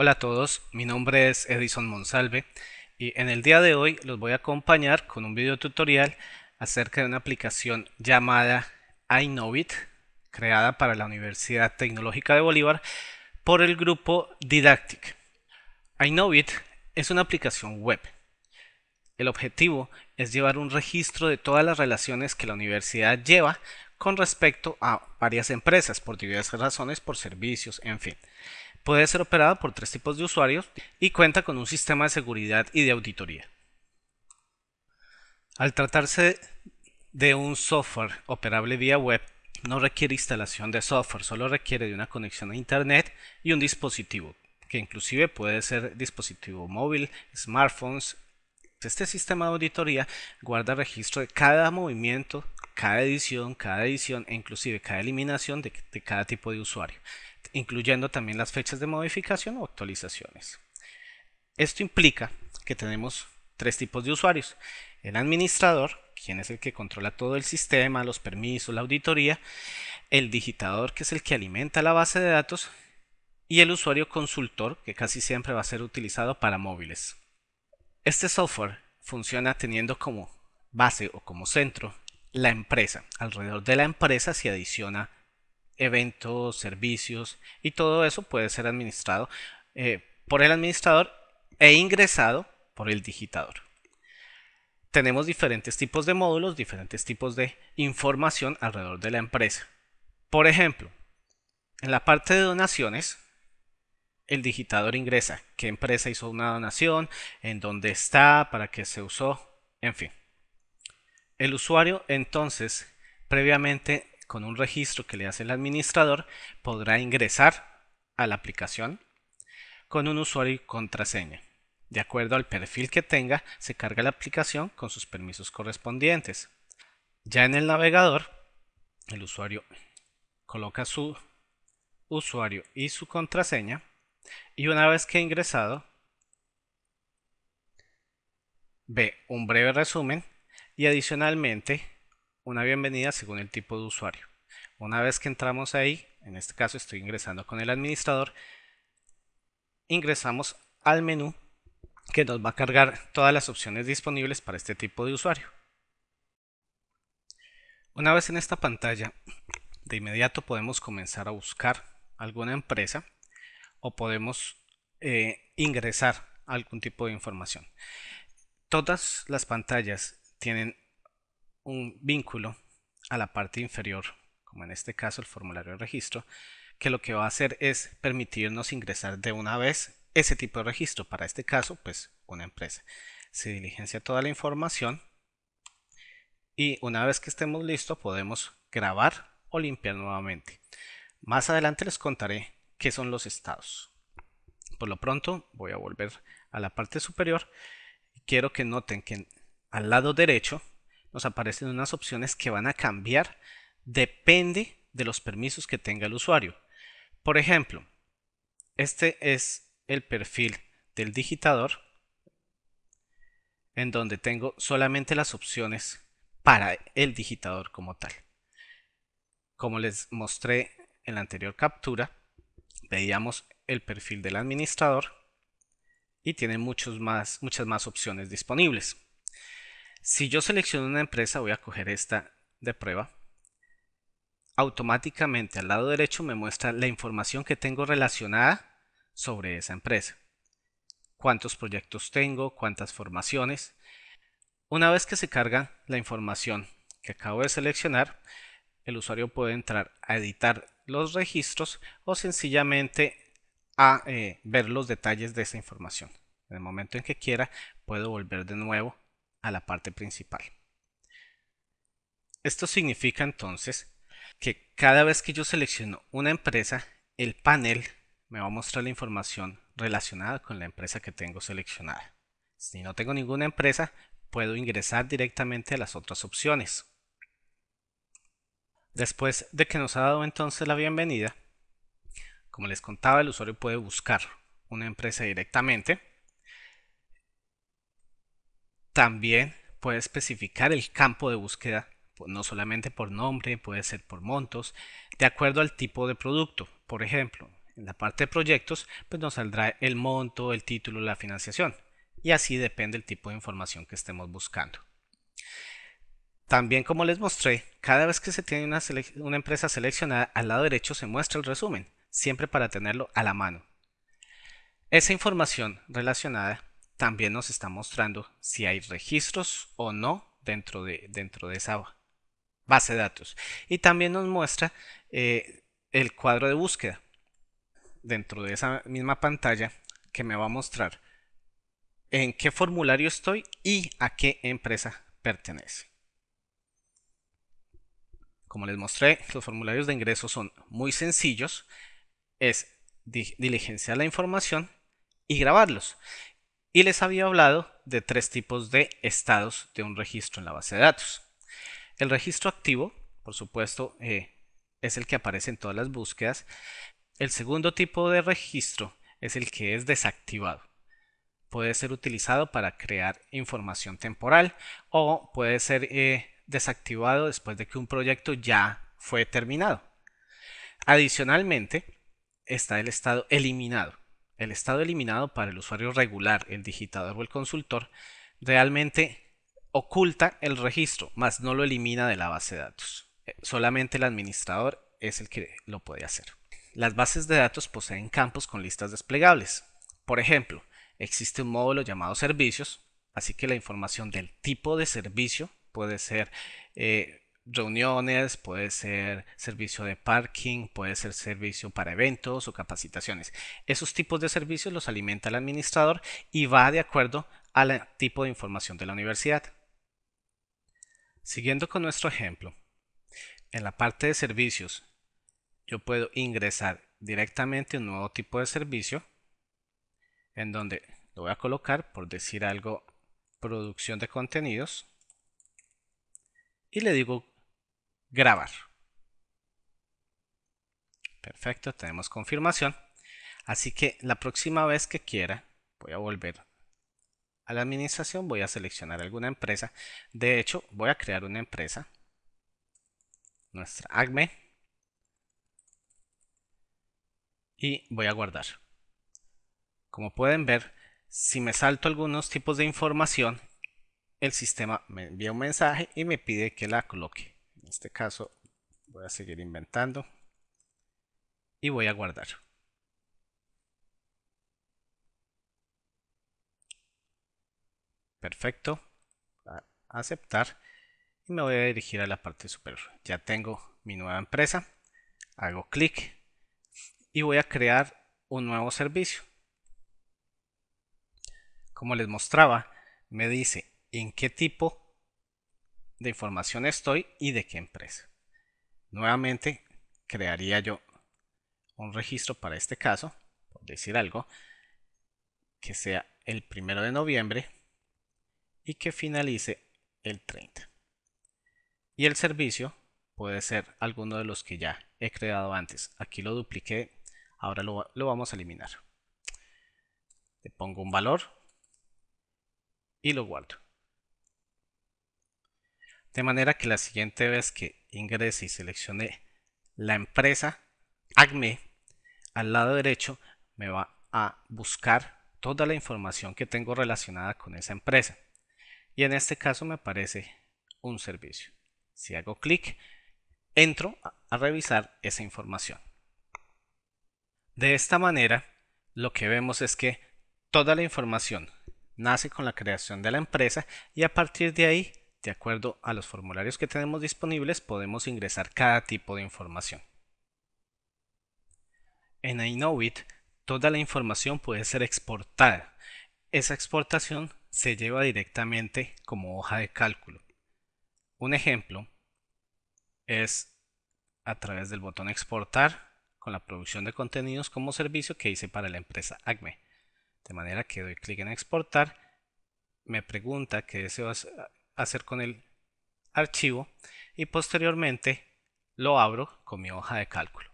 Hola a todos, mi nombre es Edison Monsalve y en el día de hoy los voy a acompañar con un video tutorial acerca de una aplicación llamada iNovit creada para la Universidad Tecnológica de Bolívar por el grupo Didactic. iNovit es una aplicación web. El objetivo es llevar un registro de todas las relaciones que la universidad lleva con respecto a varias empresas por diversas razones, por servicios, en fin. Puede ser operada por tres tipos de usuarios y cuenta con un sistema de seguridad y de auditoría. Al tratarse de un software operable vía web, no requiere instalación de software, solo requiere de una conexión a Internet y un dispositivo, que inclusive puede ser dispositivo móvil, smartphones. Este sistema de auditoría guarda registro de cada movimiento, cada edición, cada edición e inclusive cada eliminación de, de cada tipo de usuario incluyendo también las fechas de modificación o actualizaciones. Esto implica que tenemos tres tipos de usuarios. El administrador, quien es el que controla todo el sistema, los permisos, la auditoría, el digitador, que es el que alimenta la base de datos, y el usuario consultor, que casi siempre va a ser utilizado para móviles. Este software funciona teniendo como base o como centro la empresa. Alrededor de la empresa se adiciona eventos, servicios y todo eso puede ser administrado eh, por el administrador e ingresado por el digitador. Tenemos diferentes tipos de módulos, diferentes tipos de información alrededor de la empresa. Por ejemplo, en la parte de donaciones, el digitador ingresa qué empresa hizo una donación, en dónde está, para qué se usó, en fin. El usuario entonces previamente con un registro que le hace el administrador, podrá ingresar a la aplicación con un usuario y contraseña. De acuerdo al perfil que tenga, se carga la aplicación con sus permisos correspondientes. Ya en el navegador, el usuario coloca su usuario y su contraseña y una vez que ha ingresado, ve un breve resumen y adicionalmente una bienvenida según el tipo de usuario. Una vez que entramos ahí, en este caso estoy ingresando con el administrador, ingresamos al menú que nos va a cargar todas las opciones disponibles para este tipo de usuario. Una vez en esta pantalla, de inmediato podemos comenzar a buscar alguna empresa o podemos eh, ingresar algún tipo de información. Todas las pantallas tienen un vínculo a la parte inferior, como en este caso el formulario de registro, que lo que va a hacer es permitirnos ingresar de una vez ese tipo de registro. Para este caso, pues una empresa. Se diligencia toda la información y una vez que estemos listos podemos grabar o limpiar nuevamente. Más adelante les contaré qué son los estados. Por lo pronto voy a volver a la parte superior. Quiero que noten que al lado derecho nos aparecen unas opciones que van a cambiar depende de los permisos que tenga el usuario. Por ejemplo, este es el perfil del digitador en donde tengo solamente las opciones para el digitador como tal. Como les mostré en la anterior captura, veíamos el perfil del administrador y tiene más, muchas más opciones disponibles. Si yo selecciono una empresa, voy a coger esta de prueba. Automáticamente al lado derecho me muestra la información que tengo relacionada sobre esa empresa. Cuántos proyectos tengo, cuántas formaciones. Una vez que se carga la información que acabo de seleccionar, el usuario puede entrar a editar los registros o sencillamente a eh, ver los detalles de esa información. En el momento en que quiera, puedo volver de nuevo a la parte principal. Esto significa entonces que cada vez que yo selecciono una empresa, el panel me va a mostrar la información relacionada con la empresa que tengo seleccionada. Si no tengo ninguna empresa, puedo ingresar directamente a las otras opciones. Después de que nos ha dado entonces la bienvenida, como les contaba, el usuario puede buscar una empresa directamente también puede especificar el campo de búsqueda, no solamente por nombre, puede ser por montos, de acuerdo al tipo de producto. Por ejemplo, en la parte de proyectos, pues nos saldrá el monto, el título, la financiación. Y así depende el tipo de información que estemos buscando. También como les mostré, cada vez que se tiene una, una, empresa seleccionada, al lado derecho se muestra el resumen, siempre para tenerlo a la mano. Esa información relacionada también nos está mostrando si hay registros o no dentro de, dentro de esa base de datos. Y también nos muestra eh, el cuadro de búsqueda dentro de esa misma pantalla que me va a mostrar en qué formulario estoy y a qué empresa pertenece. Como les mostré, los formularios de ingreso son muy sencillos. Es diligenciar la información y grabarlos y les había hablado de tres tipos de estados de un registro en la base de datos. El registro activo, por supuesto, eh, es el que aparece en todas las búsquedas. El segundo tipo de registro es el que es desactivado. Puede ser utilizado para crear información temporal o puede ser eh, desactivado después de que un proyecto ya fue terminado. Adicionalmente, está el estado eliminado, el estado eliminado para el usuario regular, el digitador o el consultor, realmente oculta el registro, más no lo elimina de la base de datos. Eh, solamente el administrador es el que lo puede hacer. Las bases de datos poseen campos con listas desplegables. Por ejemplo, existe un módulo llamado servicios, así que la información del tipo de servicio puede ser eh, reuniones, puede ser servicio de parking, puede ser servicio para eventos o capacitaciones. Esos tipos de servicios los alimenta el administrador y va de acuerdo al tipo de información de la universidad. Siguiendo con nuestro ejemplo, en la parte de servicios, yo puedo ingresar directamente un nuevo tipo de servicio en donde lo voy a colocar, por decir algo, producción de contenidos y le digo grabar. Perfecto, tenemos confirmación. Así que la próxima vez que quiera, voy a volver a la administración, voy a seleccionar alguna empresa. De hecho, voy a crear una empresa, nuestra ACME, y voy a guardar. Como pueden ver, si me salto algunos tipos de información, el sistema me envía un mensaje y me pide que la coloque. En este caso voy a seguir inventando y voy a guardar. Perfecto. aceptar. Y me voy a dirigir a la parte superior. Ya tengo mi nueva empresa. Hago clic. Y voy a crear un nuevo servicio. Como les mostraba, me dice en qué tipo de información estoy y de qué empresa. Nuevamente, crearía yo un registro para este caso, por decir algo, que sea el primero de noviembre y que finalice el 30. Y el servicio puede ser alguno de los que ya he creado antes. Aquí lo dupliqué, ahora lo, lo vamos a eliminar. Le pongo un valor y lo guardo. De manera que la siguiente vez que ingrese y seleccione la empresa ACME, al lado derecho me va a buscar toda la información que tengo relacionada con esa empresa. Y en este caso me aparece un servicio. Si hago clic, entro a revisar esa información. De esta manera, lo que vemos es que toda la información nace con la creación de la empresa y a partir de ahí de acuerdo a los formularios que tenemos disponibles, podemos ingresar cada tipo de información. En iKnowit, toda la información puede ser exportada. Esa exportación se lleva directamente como hoja de cálculo. Un ejemplo es a través del botón exportar con la producción de contenidos como servicio que hice para la empresa ACME. De manera que doy clic en exportar, me pregunta qué deseo hacer con el archivo y posteriormente lo abro con mi hoja de cálculo.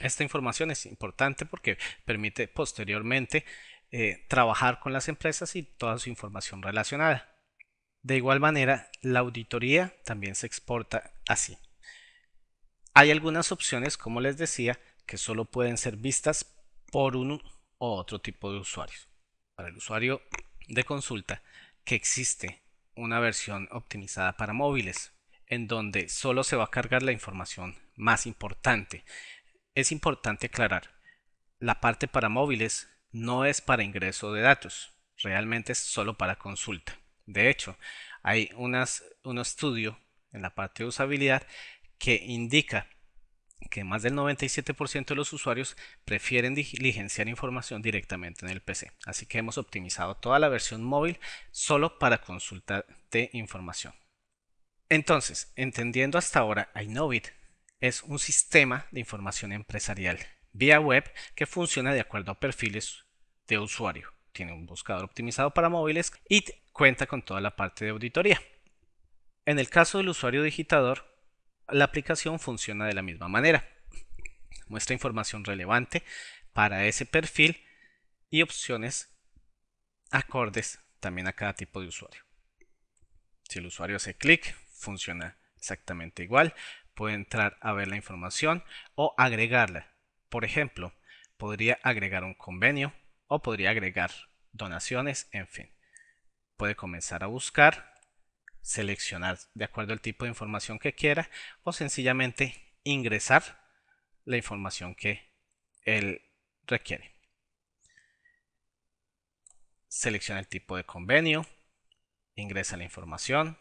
Esta información es importante porque permite posteriormente eh, trabajar con las empresas y toda su información relacionada. De igual manera, la auditoría también se exporta así. Hay algunas opciones, como les decía, que solo pueden ser vistas por uno o otro tipo de usuarios. Para el usuario de consulta que existe una versión optimizada para móviles, en donde solo se va a cargar la información más importante. Es importante aclarar, la parte para móviles no es para ingreso de datos, realmente es solo para consulta. De hecho, hay unas, un estudio en la parte de usabilidad que indica que más del 97% de los usuarios prefieren diligenciar información directamente en el PC. Así que hemos optimizado toda la versión móvil solo para consulta de información. Entonces, entendiendo hasta ahora, iKnowit es un sistema de información empresarial vía web que funciona de acuerdo a perfiles de usuario. Tiene un buscador optimizado para móviles y cuenta con toda la parte de auditoría. En el caso del usuario digitador, la aplicación funciona de la misma manera. Muestra información relevante para ese perfil y opciones acordes también a cada tipo de usuario. Si el usuario hace clic, funciona exactamente igual. Puede entrar a ver la información o agregarla. Por ejemplo, podría agregar un convenio o podría agregar donaciones, en fin. Puede comenzar a buscar seleccionar de acuerdo al tipo de información que quiera o sencillamente ingresar la información que él requiere. Selecciona el tipo de convenio, ingresa la información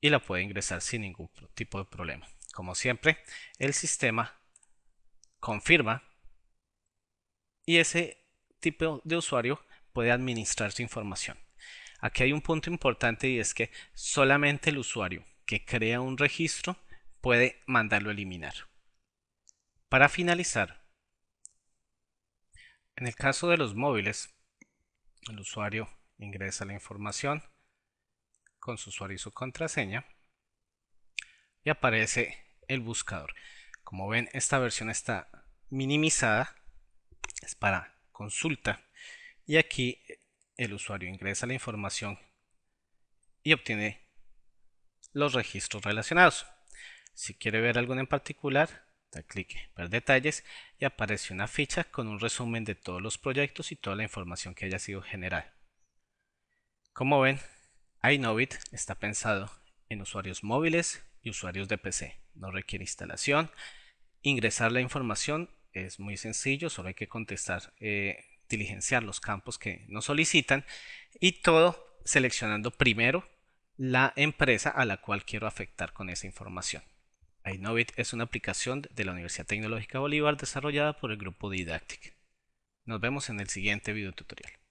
y la puede ingresar sin ningún tipo de problema. Como siempre, el sistema confirma y ese tipo de usuario puede administrar su información. Aquí hay un punto importante y es que solamente el usuario que crea un registro puede mandarlo a eliminar. Para finalizar, en el caso de los móviles, el usuario ingresa la información con su usuario y su contraseña y aparece el buscador. Como ven, esta versión está minimizada, es para consulta. Y aquí el usuario ingresa la información y obtiene los registros relacionados. Si quiere ver alguno en particular, da clic en ver detalles y aparece una ficha con un resumen de todos los proyectos y toda la información que haya sido generada. Como ven, iNovit está pensado en usuarios móviles y usuarios de PC. No requiere instalación. Ingresar la información es muy sencillo, solo hay que contestar eh, diligenciar los campos que nos solicitan y todo seleccionando primero la empresa a la cual quiero afectar con esa información. iNovit es una aplicación de la Universidad Tecnológica Bolívar desarrollada por el grupo Didactic. Nos vemos en el siguiente video tutorial.